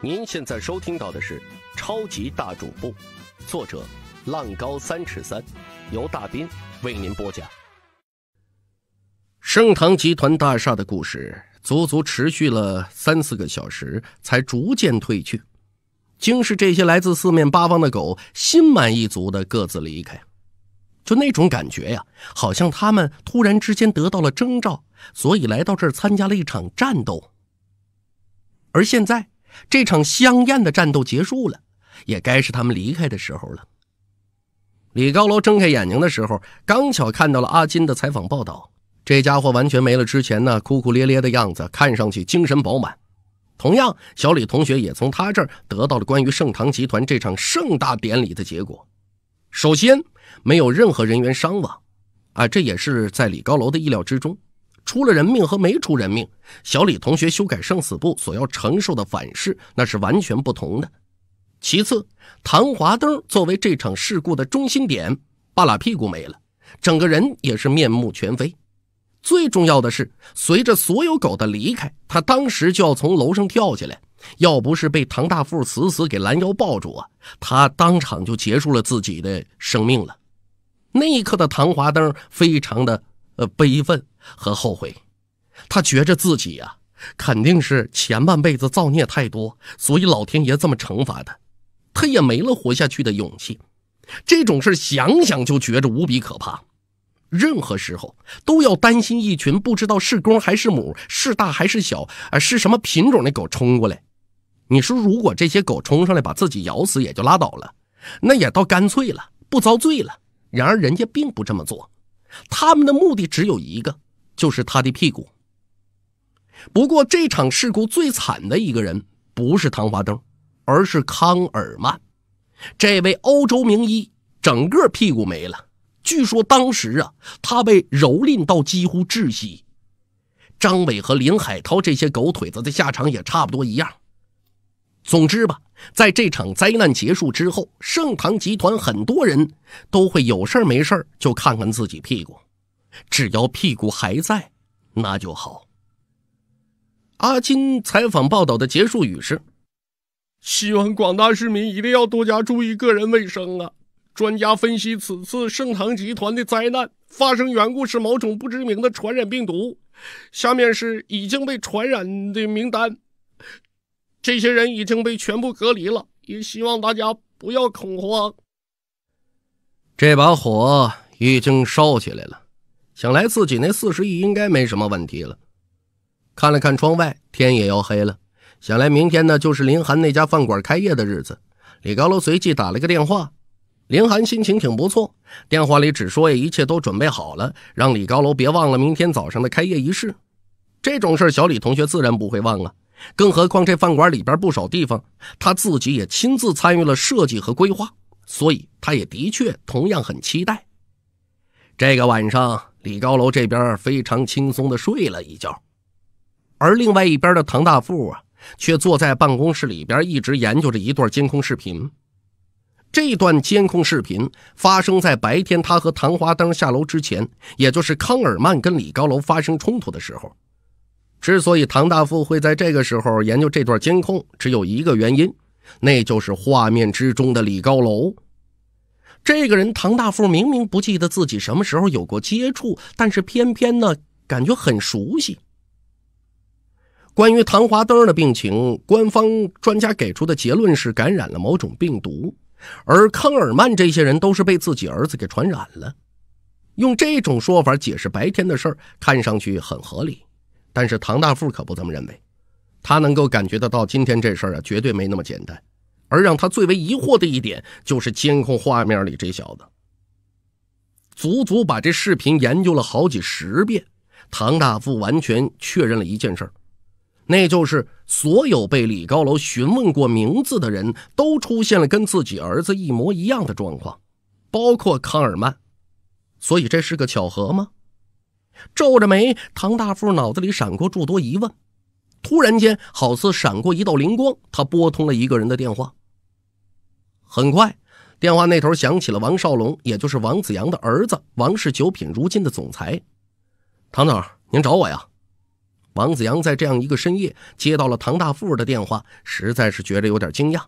您现在收听到的是《超级大主播》，作者浪高三尺三，由大斌为您播讲。盛唐集团大厦的故事足足持续了三四个小时，才逐渐褪去。竟是这些来自四面八方的狗，心满意足的各自离开。就那种感觉呀，好像他们突然之间得到了征兆，所以来到这儿参加了一场战斗。而现在。这场香艳的战斗结束了，也该是他们离开的时候了。李高楼睁开眼睛的时候，刚巧看到了阿金的采访报道。这家伙完全没了之前那哭哭咧咧的样子，看上去精神饱满。同样，小李同学也从他这儿得到了关于盛唐集团这场盛大典礼的结果。首先，没有任何人员伤亡，啊，这也是在李高楼的意料之中。出了人命和没出人命，小李同学修改生死簿所要承受的反噬，那是完全不同的。其次，唐华灯作为这场事故的中心点，半拉屁股没了，整个人也是面目全非。最重要的是，随着所有狗的离开，他当时就要从楼上跳下来，要不是被唐大富死死给拦腰抱住啊，他当场就结束了自己的生命了。那一刻的唐华灯非常的呃悲愤。和后悔，他觉着自己呀，肯定是前半辈子造孽太多，所以老天爷这么惩罚他。他也没了活下去的勇气。这种事想想就觉着无比可怕。任何时候都要担心一群不知道是公还是母、是大还是小啊、是什么品种的狗冲过来。你说，如果这些狗冲上来把自己咬死，也就拉倒了，那也倒干脆了，不遭罪了。然而人家并不这么做，他们的目的只有一个。就是他的屁股。不过这场事故最惨的一个人不是唐华灯，而是康尔曼，这位欧洲名医整个屁股没了。据说当时啊，他被蹂躏到几乎窒息。张伟和林海涛这些狗腿子的下场也差不多一样。总之吧，在这场灾难结束之后，盛唐集团很多人都会有事没事就看看自己屁股。只要屁股还在，那就好。阿金采访报道的结束语是：“希望广大市民一定要多加注意个人卫生啊！专家分析，此次盛唐集团的灾难发生缘故是某种不知名的传染病毒。下面是已经被传染的名单，这些人已经被全部隔离了。也希望大家不要恐慌。这把火已经烧起来了。”想来自己那四十亿应该没什么问题了。看了看窗外，天也要黑了。想来明天呢，就是林涵那家饭馆开业的日子。李高楼随即打了个电话。林涵心情挺不错，电话里只说一切都准备好了，让李高楼别忘了明天早上的开业仪式。这种事小李同学自然不会忘啊。更何况这饭馆里边不少地方，他自己也亲自参与了设计和规划，所以他也的确同样很期待这个晚上。李高楼这边非常轻松的睡了一觉，而另外一边的唐大富啊，却坐在办公室里边一直研究着一段监控视频。这段监控视频发生在白天，他和唐华灯下楼之前，也就是康尔曼跟李高楼发生冲突的时候。之所以唐大富会在这个时候研究这段监控，只有一个原因，那就是画面之中的李高楼。这个人唐大富明明不记得自己什么时候有过接触，但是偏偏呢，感觉很熟悉。关于唐华灯的病情，官方专家给出的结论是感染了某种病毒，而康尔曼这些人都是被自己儿子给传染了。用这种说法解释白天的事儿，看上去很合理，但是唐大富可不这么认为。他能够感觉得到，今天这事儿啊，绝对没那么简单。而让他最为疑惑的一点，就是监控画面里这小子，足足把这视频研究了好几十遍。唐大富完全确认了一件事，那就是所有被李高楼询问过名字的人都出现了跟自己儿子一模一样的状况，包括康尔曼。所以这是个巧合吗？皱着眉，唐大富脑子里闪过诸多疑问。突然间，好似闪过一道灵光，他拨通了一个人的电话。很快，电话那头响起了王少龙，也就是王子阳的儿子，王氏九品如今的总裁。唐总，您找我呀？王子阳在这样一个深夜接到了唐大富的电话，实在是觉着有点惊讶，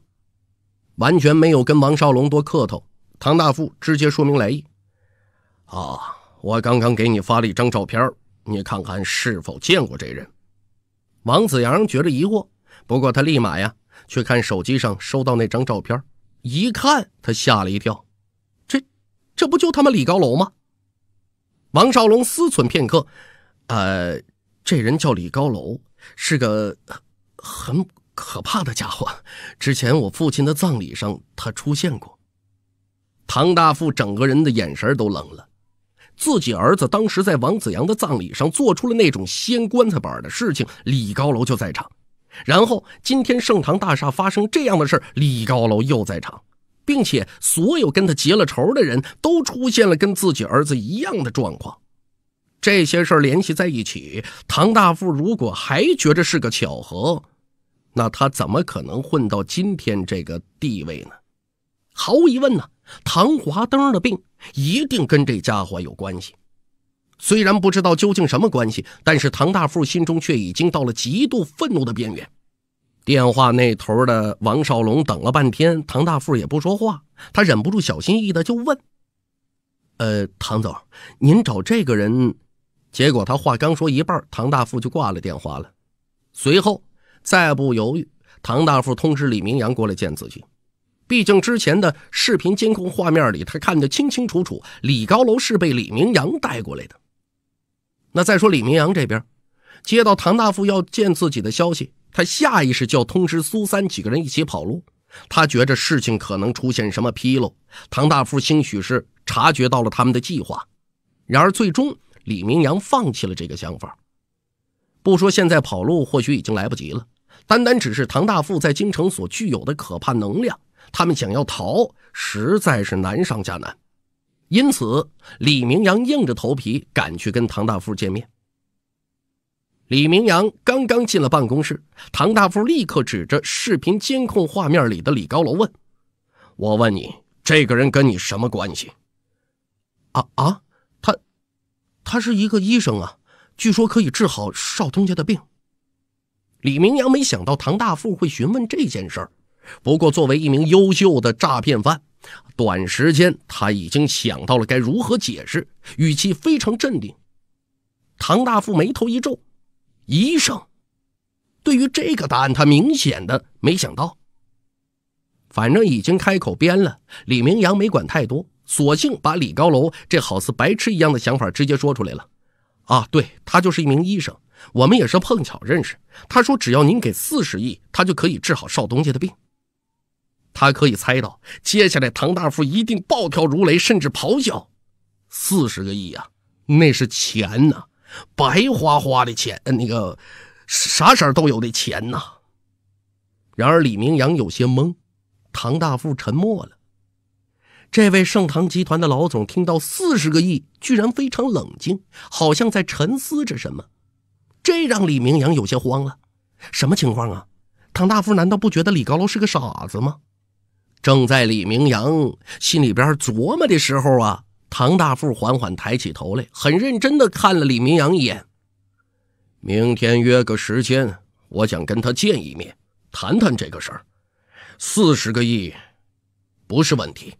完全没有跟王少龙多客套。唐大富直接说明来意：“啊，我刚刚给你发了一张照片，你看看是否见过这人。”王子阳觉着疑惑，不过他立马呀去看手机上收到那张照片，一看他吓了一跳，这，这不就他妈李高楼吗？王少龙思忖片刻，呃，这人叫李高楼，是个很可怕的家伙，之前我父亲的葬礼上他出现过。唐大富整个人的眼神都冷了。自己儿子当时在王子阳的葬礼上做出了那种掀棺材板的事情，李高楼就在场。然后今天盛唐大厦发生这样的事李高楼又在场，并且所有跟他结了仇的人都出现了跟自己儿子一样的状况。这些事联系在一起，唐大富如果还觉着是个巧合，那他怎么可能混到今天这个地位呢？毫无疑问呢。唐华灯的病一定跟这家伙有关系，虽然不知道究竟什么关系，但是唐大富心中却已经到了极度愤怒的边缘。电话那头的王少龙等了半天，唐大富也不说话，他忍不住小心翼翼的就问：“呃，唐总，您找这个人？”结果他话刚说一半，唐大富就挂了电话了。随后再不犹豫，唐大富通知李明阳过来见自己。毕竟之前的视频监控画面里，他看得清清楚楚，李高楼是被李明阳带过来的。那再说李明阳这边，接到唐大富要见自己的消息，他下意识就要通知苏三几个人一起跑路。他觉着事情可能出现什么纰漏，唐大富兴许是察觉到了他们的计划。然而，最终李明阳放弃了这个想法。不说现在跑路或许已经来不及了，单单只是唐大富在京城所具有的可怕能量。他们想要逃，实在是难上加难。因此，李明阳硬着头皮赶去跟唐大富见面。李明阳刚刚进了办公室，唐大富立刻指着视频监控画面里的李高楼问：“我问你，这个人跟你什么关系？”“啊啊，他，他是一个医生啊，据说可以治好少东家的病。”李明阳没想到唐大富会询问这件事儿。不过，作为一名优秀的诈骗犯，短时间他已经想到了该如何解释，语气非常镇定。唐大富眉头一皱：“医生？”对于这个答案，他明显的没想到。反正已经开口编了，李明阳没管太多，索性把李高楼这好似白痴一样的想法直接说出来了：“啊，对他就是一名医生，我们也是碰巧认识。他说，只要您给四十亿，他就可以治好少东家的病。”他可以猜到，接下来唐大富一定暴跳如雷，甚至咆哮：“四十个亿啊，那是钱呐，白花花的钱，那个啥色儿都有的钱呐！”然而李明阳有些懵，唐大富沉默了。这位盛唐集团的老总听到四十个亿，居然非常冷静，好像在沉思着什么，这让李明阳有些慌了：什么情况啊？唐大富难道不觉得李高楼是个傻子吗？正在李明阳心里边琢磨的时候啊，唐大富缓缓抬起头来，很认真的看了李明阳一眼。明天约个时间，我想跟他见一面，谈谈这个事儿。四十个亿，不是问题。